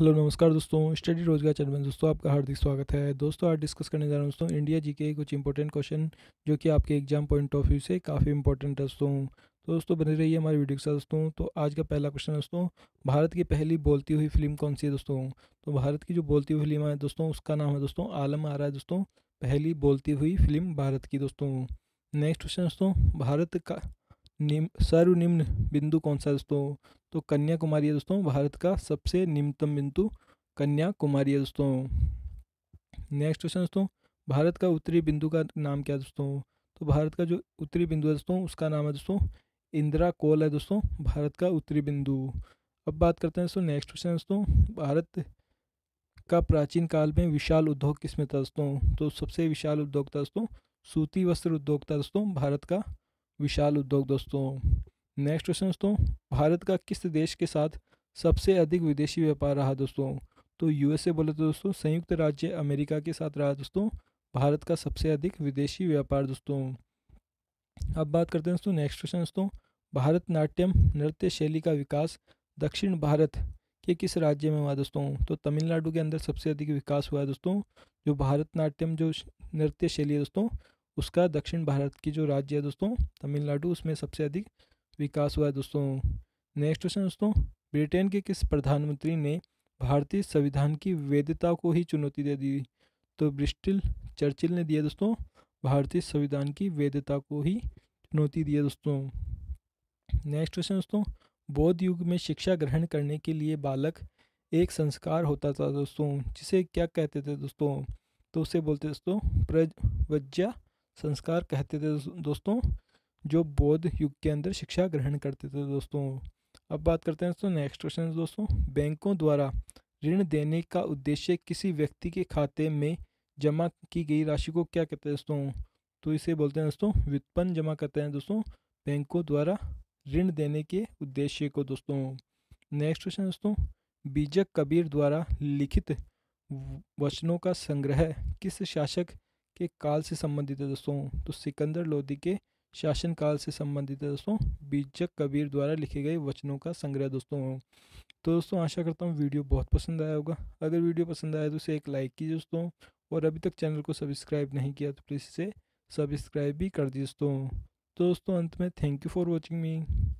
hello नमस्कार दोस्तों study रोजगार चैनल में दोस्तों आपका हार्दिक स्वागत है दोस्तों आज डिस्कस करने जा रहा हूँ दोस्तों इंडिया जी के कुछ इंपॉर्टेंट क्वेश्चन जो कि आपके एग्जाम पॉइंट ऑफ व्यू से काफ़ी इंपॉर्टेंट है दोस्तों तो दोस्तों बने रहिए हमारे वीडियो के साथ दोस्तों तो आज का पहला क्वेश्चन दोस्तों भारत की पहली बोलती हुई फिल्म कौन सी है दोस्तों तो भारत की जो बोलती हुई फिल्म है दोस्तों उसका नाम है दोस्तों आलम आ रहा है दोस्तों पहली बोलती हुई फिल्म भारत की दोस्तों नेक्स्ट क्वेश्चन दोस्तों भारत का निम सर्वनिम्न बिंदु कौन सा दोस्तों तो कन्याकुमारी है दोस्तों भारत का सबसे निम्नतम बिंदु कन्याकुमारी है दोस्तों नेक्स्ट क्वेश्चन दोस्तों भारत का उत्तरी बिंदु का नाम क्या दोस्तों तो भारत का जो उत्तरी बिंदु है दोस्तों उसका नाम है दोस्तों इंदिरा कोल है दोस्तों भारत का उत्तरी बिंदु अब बात करते हैं दोस्तों नेक्स्ट क्वेश्चन दोस्तों भारत का प्राचीन काल में विशाल उद्योग किसमें था दोस्तों तो सबसे विशाल उद्योग था दोस्तों सूती वस्त्र उद्योग था दोस्तों भारत का विशाल उद्योग दोस्तों नेक्स्ट क्वेश्चन दोस्तों भारत का किस देश के साथ सबसे अधिक विदेशी व्यापार रहा दोस्तों तो यूएसए बोले तो दोस्तों संयुक्त राज्य अमेरिका के साथ रहा दोस्तों भारत का सबसे अधिक विदेशी व्यापार दोस्तों अब बात करते हैं दोस्तों नेक्स्ट क्वेश्चन दोस्तों भारतनाट्यम नृत्य शैली का विकास दक्षिण भारत के किस राज्य में हुआ दोस्तों तो तमिलनाडु के अंदर सबसे अधिक विकास हुआ है दोस्तों जो भारतनाट्यम जो नृत्य शैली है दोस्तों उसका दक्षिण भारत की जो राज्य है दोस्तों तमिलनाडु उसमें सबसे अधिक विकास हुआ है दोस्तों नेक्स्ट क्वेश्चन दोस्तों ब्रिटेन के किस प्रधानमंत्री ने भारतीय संविधान की वैधता को ही चुनौती दे दी तो ब्रिस्टिल चर्चिल ने दिया दोस्तों भारतीय संविधान की वैधता को ही चुनौती दी दोस्तों नेक्स्ट क्वेश्चन दोस्तों बौद्ध युग में शिक्षा ग्रहण करने के लिए बालक एक संस्कार होता था दोस्तों जिसे क्या कहते थे दोस्तों तो उसे बोलते दोस्तों प्रज्ञा संस्कार कहते थे दोस्तों जो बौद्ध युग के अंदर शिक्षा ग्रहण करते थे दोस्तों अब बात करते हैं दोस्तों नेक्स्ट क्वेश्चन दोस्तों बैंकों द्वारा ऋण देने का उद्देश्य किसी व्यक्ति के खाते में जमा की गई राशि को क्या कहते हैं दोस्तों तो इसे बोलते हैं दोस्तों व्युत्पन्न जमा करते हैं दोस्तों बैंकों द्वारा ऋण देने के उद्देश्य को दोस्तों नेक्स्ट क्वेश्चन दोस्तों बीजक कबीर द्वारा लिखित वचनों का संग्रह किस शासक के काल से संबंधित है दोस्तों तो सिकंदर लोधी के शासन काल से संबंधित है दोस्तों बीजक कबीर द्वारा लिखे गए वचनों का संग्रह दोस्तों तो दोस्तों आशा करता हूँ वीडियो बहुत पसंद आया होगा अगर वीडियो पसंद आया तो उसे एक लाइक कीजिए दोस्तों और अभी तक चैनल को सब्सक्राइब नहीं किया तो प्लीज़ इसे सब्सक्राइब भी कर दीजिए दोस्तों तो दोस्तों अंत में thank you for watching me